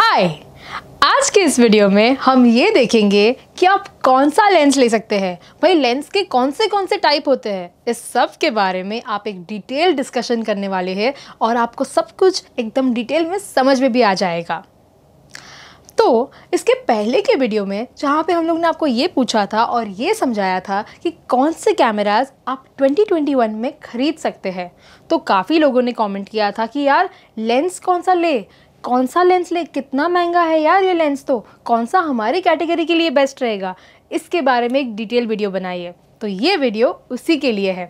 हाय आज के इस वीडियो में हम ये देखेंगे कि आप कौन सा लेंस ले सकते हैं भाई लेंस के कौन से कौन से टाइप होते हैं इस सब के बारे में आप एक डिटेल डिस्कशन करने वाले हैं और आपको सब कुछ एकदम डिटेल में समझ में भी आ जाएगा तो इसके पहले के वीडियो में जहाँ पे हम लोग ने आपको ये पूछा था और ये समझाया था कि कौन से कैमराज आप 2021 में ख़रीद सकते हैं तो काफ़ी लोगों ने कमेंट किया था कि यार लेंस कौन सा ले कौन सा लेंस ले कितना महंगा है यार ये लेंस तो कौन सा हमारी कैटेगरी के लिए बेस्ट रहेगा इसके बारे में एक डिटेल वीडियो बनाइए तो ये वीडियो उसी के लिए है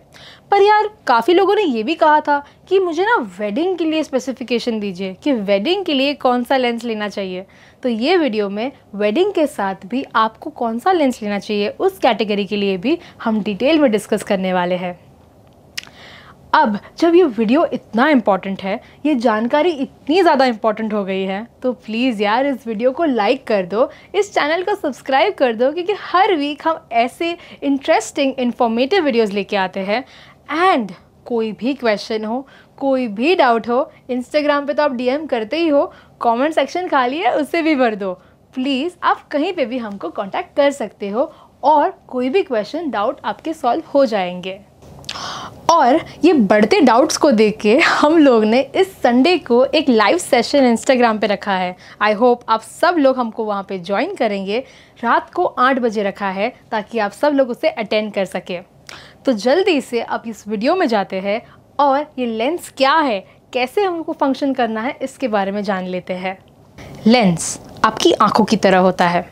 पर यार काफ़ी लोगों ने ये भी कहा था कि मुझे ना वेडिंग के लिए स्पेसिफिकेशन दीजिए कि वेडिंग के लिए कौन सा लेंस लेना चाहिए तो ये वीडियो में वेडिंग के साथ भी आपको कौन सा लेंस लेना चाहिए उस कैटेगरी के लिए भी हम डिटेल में डिस्कस करने वाले हैं अब जब ये वीडियो इतना इम्पॉर्टेंट है ये जानकारी इतनी ज़्यादा इम्पॉर्टेंट हो गई है तो प्लीज़ यार इस वीडियो को लाइक कर दो इस चैनल को सब्सक्राइब कर दो क्योंकि हर वीक हम ऐसे इंटरेस्टिंग इन्फॉर्मेटिव वीडियोज़ लेके आते हैं एंड कोई भी क्वेश्चन हो कोई भी डाउट हो इंस्टाग्राम पे तो आप डीएम करते ही हो कमेंट सेक्शन खाली है उसे भी भर दो प्लीज़ आप कहीं पे भी हमको कांटेक्ट कर सकते हो और कोई भी क्वेश्चन डाउट आपके सॉल्व हो जाएंगे और ये बढ़ते डाउट्स को देख के हम लोग ने इस संडे को एक लाइव सेशन इंस्टाग्राम पे रखा है आई होप आप सब लोग हमको वहाँ पे ज्वाइन करेंगे रात को आठ बजे रखा है ताकि आप सब लोग उसे अटेंड कर सकें तो जल्दी से आप इस वीडियो में जाते हैं और ये लेंस क्या है कैसे हमको फंक्शन करना है इसके बारे में जान लेते हैं लेंस आपकी आँखों की तरह होता है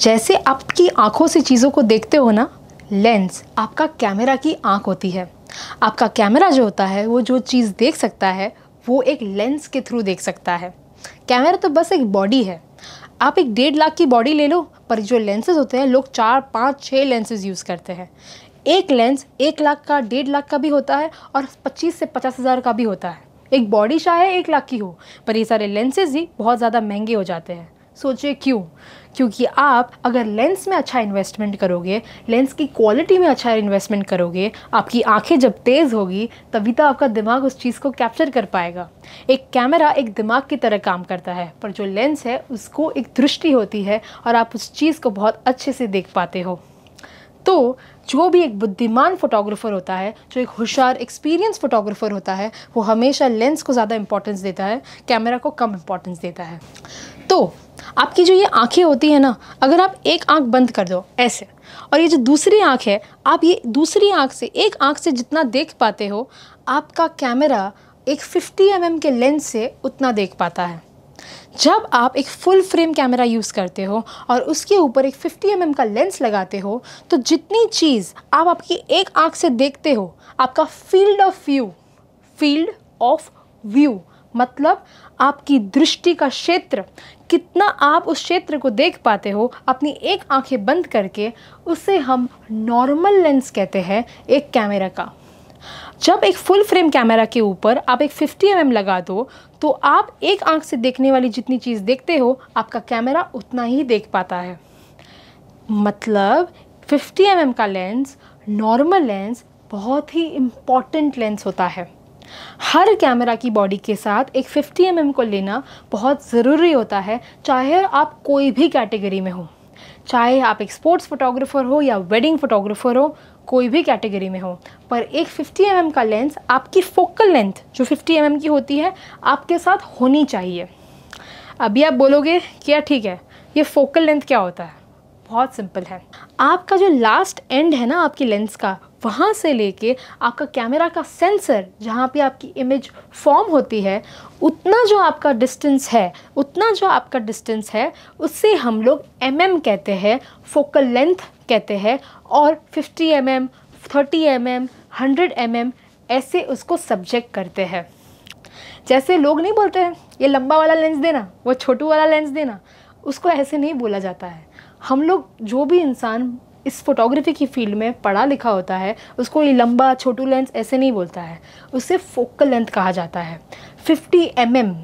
जैसे आपकी आँखों से चीज़ों को देखते हो ना लेंस आपका कैमरा की आँख होती है आपका कैमरा जो होता है वो जो चीज़ देख सकता है वो एक लेंस के थ्रू देख सकता है कैमरा तो बस एक बॉडी है आप एक डेढ़ लाख की बॉडी ले लो पर जो लेंसेज होते हैं लोग चार पाँच छः लेंसेज यूज़ करते हैं एक लेंस एक लाख का डेढ़ लाख का भी होता है और पच्चीस से पचास हज़ार का भी होता है एक बॉडी शायद एक लाख की हो पर ये सारे लेंसेज ही बहुत ज़्यादा महंगे हो जाते हैं सोचिए क्यों क्योंकि आप अगर लेंस में अच्छा इन्वेस्टमेंट करोगे लेंस की क्वालिटी में अच्छा इन्वेस्टमेंट करोगे आपकी आंखें जब तेज़ होगी तभी तो आपका दिमाग उस चीज़ को कैप्चर कर पाएगा एक कैमरा एक दिमाग की तरह काम करता है पर जो लेंस है उसको एक दृष्टि होती है और आप उस चीज़ को बहुत अच्छे से देख पाते हो तो जो भी एक बुद्धिमान फोटोग्राफर होता है जो एक होशियार एक्सपीरियंस फोटोग्राफर होता है वो हमेशा लेंस को ज़्यादा इंपॉर्टेंस देता है कैमरा को कम इम्पोर्टेंस देता है तो आपकी जो ये आँखें होती है ना अगर आप एक आँख बंद कर दो ऐसे और ये जो दूसरी आँख है आप ये दूसरी आँख से एक आँख से जितना देख पाते हो आपका कैमरा एक 50 एम mm के लेंस से उतना देख पाता है जब आप एक फुल फ्रेम कैमरा यूज़ करते हो और उसके ऊपर एक 50 एम mm का लेंस लगाते हो तो जितनी चीज़ आप आपकी एक आंख से देखते हो आपका field of view field of view मतलब आपकी दृष्टि का क्षेत्र कितना आप उस क्षेत्र को देख पाते हो अपनी एक आंखें बंद करके उसे हम नॉर्मल लेंस कहते हैं एक कैमरा का जब एक फुल फ्रेम कैमरा के ऊपर आप एक 50 एम mm लगा दो तो आप एक आंख से देखने वाली जितनी चीज़ देखते हो आपका कैमरा उतना ही देख पाता है मतलब 50 एम mm का लेंस नॉर्मल लेंस बहुत ही इम्पॉर्टेंट लेंस होता है हर कैमरा की बॉडी के साथ एक 50 एम mm को लेना बहुत ज़रूरी होता है चाहे आप कोई भी कैटेगरी में हो चाहे आप एक स्पोर्ट्स फोटोग्राफ़र हो या वेडिंग फोटोग्राफ़र हो कोई भी कैटेगरी में हो पर एक 50 एम mm का लेंस आपकी फोकल लेंथ जो 50 एम mm की होती है आपके साथ होनी चाहिए अभी आप बोलोगे क्या ठीक है ये फोकल लेंथ क्या होता है बहुत सिंपल है आपका जो लास्ट एंड है ना आपकी लेंस का वहाँ से लेके आपका कैमरा का सेंसर जहाँ पे आपकी इमेज फॉर्म होती है उतना जो आपका डिस्टेंस है उतना जो आपका डिस्टेंस है उससे हम लोग एम mm कहते हैं फोकल लेंथ कहते हैं और 50 M M thirty M M hundred M M ऐसे उसको सब्जेक्ट करते हैं जैसे लोग नहीं बोलते हैं ये लंबा वाला लेंस देना वो छोटू वाला लेंस देना उसको ऐसे नहीं बोला जाता है हम लोग जो भी इंसान इस फोटोग्राफी की फील्ड में पढ़ा लिखा होता है उसको ये लंबा छोटू लेंस ऐसे नहीं बोलता है उसे फोकल लेंथ कहा जाता है 50 M M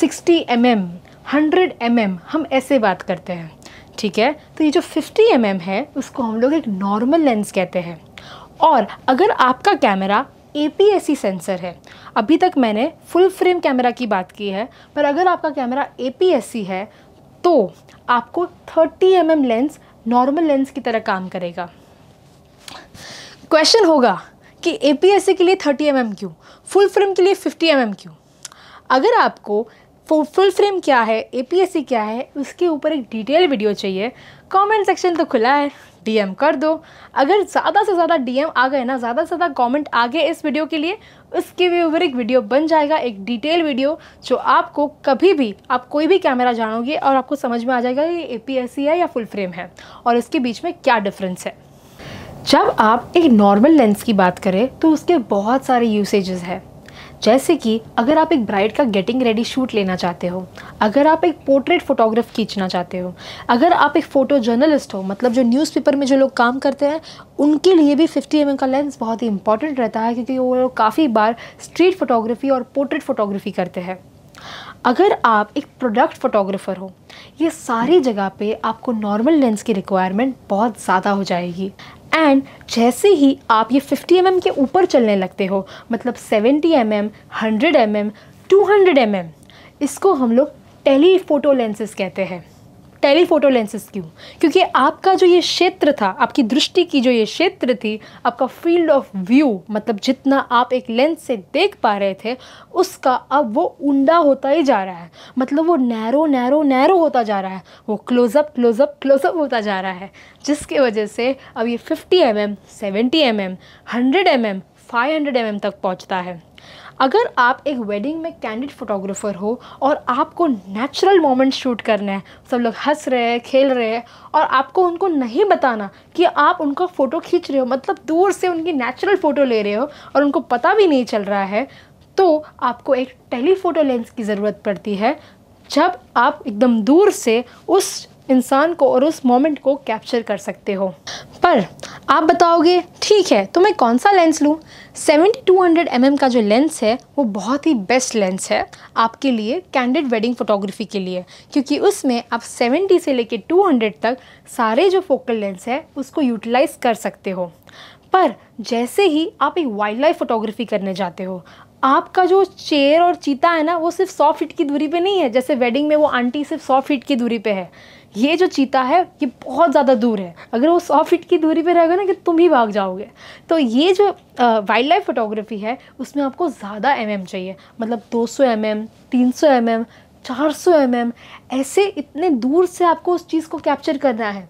sixty M M hundred M M हम ऐसे बात करते हैं ठीक है तो ये जो 50 एम mm है उसको हम लोग एक नॉर्मल लेंस कहते हैं और अगर आपका कैमरा ए सेंसर है अभी तक मैंने फुल फ्रेम कैमरा की बात की है पर अगर आपका कैमरा ए है तो आपको 30 M mm lens normal lens की तरह काम करेगा क्वेश्चन होगा कि ए के लिए 30 एम mm क्यों फुल फ्रेम के लिए 50 एम mm क्यों अगर आपको फुल फ्रेम क्या है ए क्या है उसके ऊपर एक डिटेल वीडियो चाहिए कमेंट सेक्शन तो खुला है डीएम कर दो अगर ज़्यादा से ज़्यादा डीएम आ गए ना ज़्यादा से ज़्यादा कमेंट आ गए इस वीडियो के लिए उसके भी ऊपर एक वीडियो बन जाएगा एक डिटेल वीडियो जो आपको कभी भी आप कोई भी कैमरा जानोगे और आपको समझ में आ जाएगा कि ए है या फुल फ्रेम है और इसके बीच में क्या डिफरेंस है जब आप एक नॉर्मल लेंस की बात करें तो उसके बहुत सारे यूसेजेस हैं जैसे कि अगर आप एक ब्राइड का गेटिंग रेडी शूट लेना चाहते हो अगर आप एक पोर्ट्रेट फोटोग्राफ खींचना चाहते हो अगर आप एक फ़ोटो जर्नलिस्ट हो मतलब जो न्यूज़पेपर में जो लोग काम करते हैं उनके लिए भी 50 एम mm का लेंस बहुत ही इंपॉर्टेंट रहता है क्योंकि वो लोग काफ़ी बार स्ट्रीट फोटोग्राफी और पोर्ट्रेट फोटोग्राफी करते हैं अगर आप एक प्रोडक्ट फोटोग्राफ़र हो ये सारी जगह पे आपको नॉर्मल लेंस की रिक्वायरमेंट बहुत ज़्यादा हो जाएगी एंड जैसे ही आप ये 50 एम mm के ऊपर चलने लगते हो मतलब 70 M M hundred M M two hundred M M इसको हम लोग टेली फोटो लेंसेज कहते हैं टेलीफोटो लेंसेज क्यों क्योंकि आपका जो ये क्षेत्र था आपकी दृष्टि की जो ये क्षेत्र थी आपका फील्ड ऑफ व्यू मतलब जितना आप एक लेंस से देख पा रहे थे उसका अब वो ऊंडा होता ही जा रहा है मतलब वो नैरो नैरो नैरो होता जा रहा है वो क्लोजअप क्लोजअप क्लोजअप होता जा रहा है जिसके वजह से अब ये fifty M M seventy M M hundred M M five hundred M M तक पहुँचता है अगर आप एक वेडिंग में कैंडिड फोटोग्राफ़र हो और आपको नेचुरल मोमेंट शूट करना है सब लोग हंस रहे हैं खेल रहे हैं और आपको उनको नहीं बताना कि आप उनका फ़ोटो खींच रहे हो मतलब दूर से उनकी नेचुरल फ़ोटो ले रहे हो और उनको पता भी नहीं चल रहा है तो आपको एक टेलीफोटो लेंस की ज़रूरत पड़ती है जब आप एकदम दूर से उस इंसान को और उस मोमेंट को कैप्चर कर सकते हो पर आप बताओगे ठीक है तो मैं कौन सा लेंस लूँ 7200 mm का जो लेंस है वो बहुत ही बेस्ट लेंस है आपके लिए कैंडिड वेडिंग फोटोग्राफी के लिए क्योंकि उसमें आप 70 से लेके 200 तक सारे जो फोकल लेंस है उसको यूटिलाइज कर सकते हो पर जैसे ही आप एक वाइल्ड लाइफ फोटोग्राफी करने जाते हो आपका जो चेयर और चीता है ना वो सिर्फ सौ फीट की दूरी पे नहीं है जैसे वेडिंग में वो आंटी सिर्फ सौ फीट की दूरी पे है ये जो चीता है ये बहुत ज़्यादा दूर है अगर वो सौ फीट की दूरी पर रहेगा ना कि तुम ही भाग जाओगे तो ये जो वाइल्ड लाइफ फोटोग्राफी है उसमें आपको ज़्यादा एम mm चाहिए मतलब 200 सौ एम एम तीन सौ एम एम चार सौ एम एम ऐसे इतने दूर से आपको उस चीज़ को कैप्चर करना है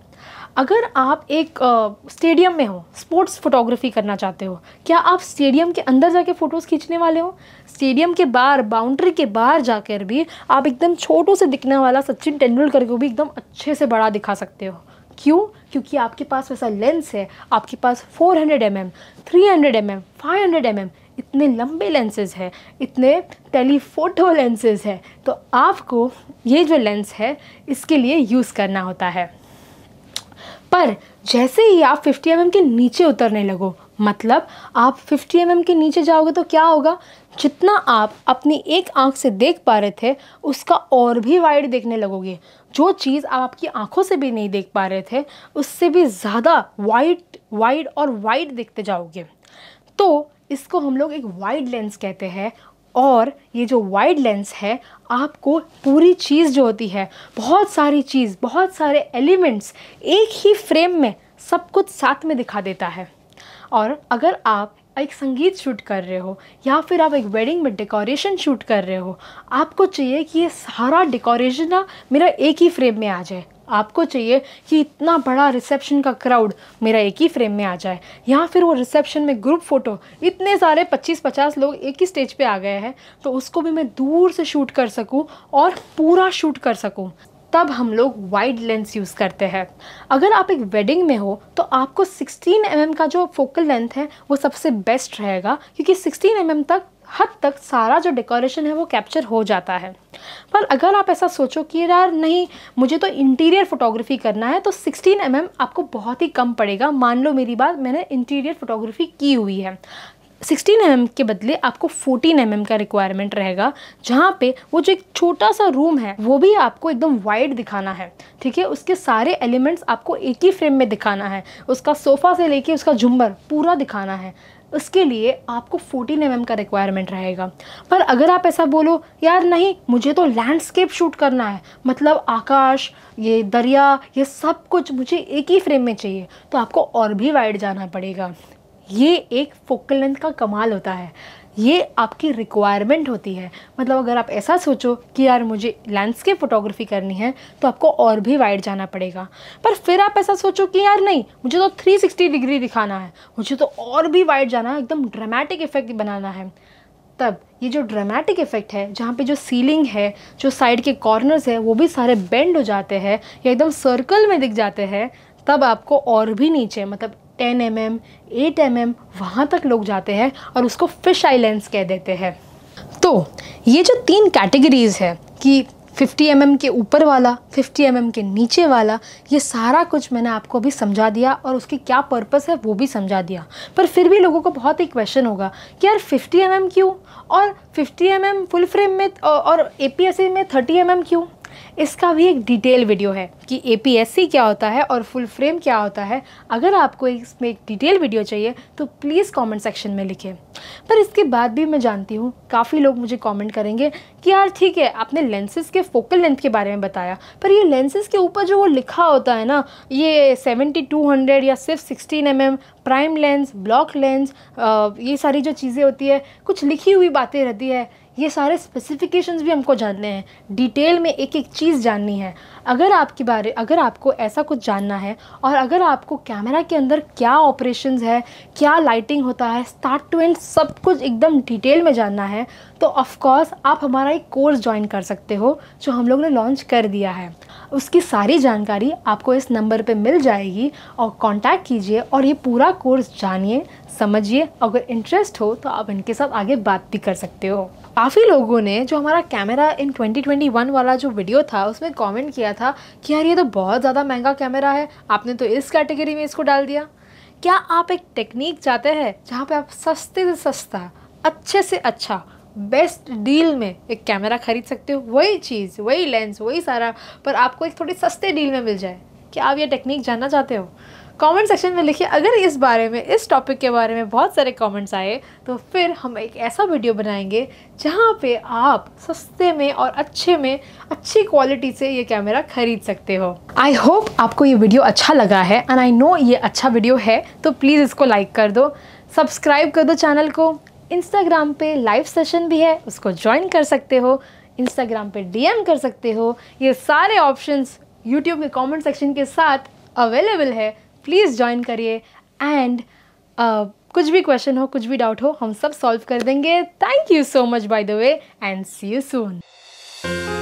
अगर आप एक स्टेडियम में हो स्पोर्ट्स फोटोग्राफी करना चाहते हो क्या आप स्टेडियम के अंदर जाके फ़ोटोज़ खींचने वाले हो स्टेडियम के बाहर बाउंड्री के बाहर जाकर भी आप एकदम छोटों से दिखने वाला सचिन तेंदुलकर को भी एकदम अच्छे से बड़ा दिखा सकते हो क्यों क्योंकि आपके पास वैसा लेंस है आपके पास 400 hundred M M three hundred M M five hundred M M इतने लंबे लेंसेज हैं इतने टेलीफोटो लेंसेज हैं तो आपको ये जो लेंस है इसके लिए यूज़ करना होता है पर जैसे ही आप 50 एम mm के नीचे उतरने लगो मतलब आप 50 एम mm के नीचे जाओगे तो क्या होगा जितना आप अपनी एक आंख से देख पा रहे थे उसका और भी वाइड देखने लगोगे जो चीज़ आप आपकी आंखों से भी नहीं देख पा रहे थे उससे भी ज़्यादा वाइड वाइड और वाइड देखते जाओगे तो इसको हम लोग एक वाइड लेंस कहते हैं और ये जो वाइड लेंस है आपको पूरी चीज़ जो होती है बहुत सारी चीज़ बहुत सारे एलिमेंट्स एक ही फ्रेम में सब कुछ साथ में दिखा देता है और अगर आप एक संगीत शूट कर रहे हो या फिर आप एक वेडिंग में डेकोरेशन शूट कर रहे हो आपको चाहिए कि ये सारा डेकोरेशन ना मेरा एक ही फ्रेम में आ जाए आपको चाहिए कि इतना बड़ा रिसेप्शन का क्राउड मेरा एक ही फ्रेम में आ जाए या फिर वो रिसेप्शन में ग्रुप फ़ोटो इतने सारे 25-50 लोग एक ही स्टेज पे आ गए हैं तो उसको भी मैं दूर से शूट कर सकूँ और पूरा शूट कर सकूँ तब हम लोग वाइड लेंस यूज़ करते हैं अगर आप एक वेडिंग में हो तो आपको 16 एम mm का जो फोकल लेंथ है वो सबसे बेस्ट रहेगा क्योंकि 16 एम mm तक हद तक सारा जो डेकोरेशन है वो कैप्चर हो जाता है पर अगर आप ऐसा सोचो कि यार नहीं मुझे तो इंटीरियर फोटोग्राफी करना है तो 16 एम mm आपको बहुत ही कम पड़ेगा मान लो मेरी बात मैंने इंटीरियर फोटोग्राफी की हुई है 16 एम mm के बदले आपको 14 एम mm का रिक्वायरमेंट रहेगा जहाँ पे वो जो एक छोटा सा रूम है वो भी आपको एकदम वाइड दिखाना है ठीक है उसके सारे एलिमेंट्स आपको एक ही फ्रेम में दिखाना है उसका सोफ़ा से लेके उसका झुम्बर पूरा दिखाना है उसके लिए आपको 14 एम mm का रिक्वायरमेंट रहेगा पर अगर आप ऐसा बोलो यार नहीं मुझे तो लैंडस्केप शूट करना है मतलब आकाश ये दरिया ये सब कुछ मुझे एक ही फ्रेम में चाहिए तो आपको और भी वाइड जाना पड़ेगा ये एक फोकल लेंथ का कमाल होता है ये आपकी रिक्वायरमेंट होती है मतलब अगर आप ऐसा सोचो कि यार मुझे लैंडस्केप फोटोग्राफी करनी है तो आपको और भी वाइड जाना पड़ेगा पर फिर आप ऐसा सोचो कि यार नहीं मुझे तो 360 डिग्री दिखाना है मुझे तो और भी वाइड जाना है एकदम ड्रामेटिक इफेक्ट बनाना है तब ये जो ड्रामेटिक इफेक्ट है जहाँ पे जो सीलिंग है जो साइड के कॉर्नर्स है वो भी सारे बेंड हो जाते हैं या एकदम सर्कल में दिख जाते हैं तब आपको और भी नीचे मतलब ten M M eight M M वहाँ तक लोग जाते हैं और उसको फिश आई लेंस कह देते हैं तो ये जो तीन कैटेगरीज़ है कि 50 mm के ऊपर वाला 50 mm के नीचे वाला ये सारा कुछ मैंने आपको अभी समझा दिया और उसकी क्या पर्पस है वो भी समझा दिया पर फिर भी लोगों को बहुत ही क्वेश्चन होगा कि यार 50 mm क्यों और 50 mm फुल फ्रेम में और ए में 30 mm क्यों इसका भी एक डिटेल वीडियो है कि ए क्या होता है और फुल फ्रेम क्या होता है अगर आपको इसमें एक डिटेल वीडियो चाहिए तो प्लीज़ कमेंट सेक्शन में लिखें पर इसके बाद भी मैं जानती हूँ काफ़ी लोग मुझे कमेंट करेंगे कि यार ठीक है आपने लेंसेज के फोकल लेंथ के बारे में बताया पर ये लेंसेज के ऊपर जो वो लिखा होता है ना ये सेवेंटी टू हंड्रेड या सिर्फ sixteen M M prime lens block lens ये सारी जो चीज़ें होती है कुछ लिखी हुई बातें रहती है ये सारे स्पेसिफिकेशंस भी हमको जानने हैं डिटेल में एक एक चीज़ जाननी है अगर आपके बारे अगर आपको ऐसा कुछ जानना है और अगर आपको कैमरा के अंदर क्या ऑपरेशन है क्या लाइटिंग होता है स्टार्ट टू एंड सब कुछ एकदम डिटेल में जानना है तो ऑफ़कोर्स आप हमारा एक कोर्स ज्वाइन कर सकते हो जो हम लोग ने लॉन्च कर दिया है उसकी सारी जानकारी आपको इस नंबर पर मिल जाएगी और कॉन्टैक्ट कीजिए और ये पूरा कोर्स जानिए समझिए अगर इंटरेस्ट हो तो आप इनके साथ आगे बात भी कर सकते हो काफ़ी लोगों ने जो हमारा कैमरा इन 2021 वाला जो वीडियो था उसमें कमेंट किया था कि यार ये तो बहुत ज़्यादा महंगा कैमरा है आपने तो इस कैटेगरी में इसको डाल दिया क्या आप एक टेक्निक चाहते हैं जहाँ पे आप सस्ते से सस्ता अच्छे से अच्छा बेस्ट डील में एक कैमरा ख़रीद सकते हो वही चीज़ वही लेंस वही सारा पर आपको एक थोड़ी सस्ते डील में मिल जाए क्या आप ये टेक्निक जानना चाहते हो कमेंट सेक्शन में लिखिए अगर इस बारे में इस टॉपिक के बारे में बहुत सारे कमेंट्स आए तो फिर हम एक ऐसा वीडियो बनाएंगे जहाँ पे आप सस्ते में और अच्छे में अच्छी क्वालिटी से ये कैमरा खरीद सकते हो आई होप आपको ये वीडियो अच्छा लगा है एंड आई नो ये अच्छा वीडियो है तो प्लीज़ इसको लाइक कर दो सब्सक्राइब कर दो चैनल को इंस्टाग्राम पे लाइव सेशन भी है उसको ज्वाइन कर सकते हो इंस्टाग्राम पे डीएम कर सकते हो ये सारे ऑप्शंस यूट्यूब के कमेंट सेक्शन के साथ अवेलेबल है प्लीज़ ज्वाइन करिए एंड uh, कुछ भी क्वेश्चन हो कुछ भी डाउट हो हम सब सॉल्व कर देंगे thank you so much by the way and see you soon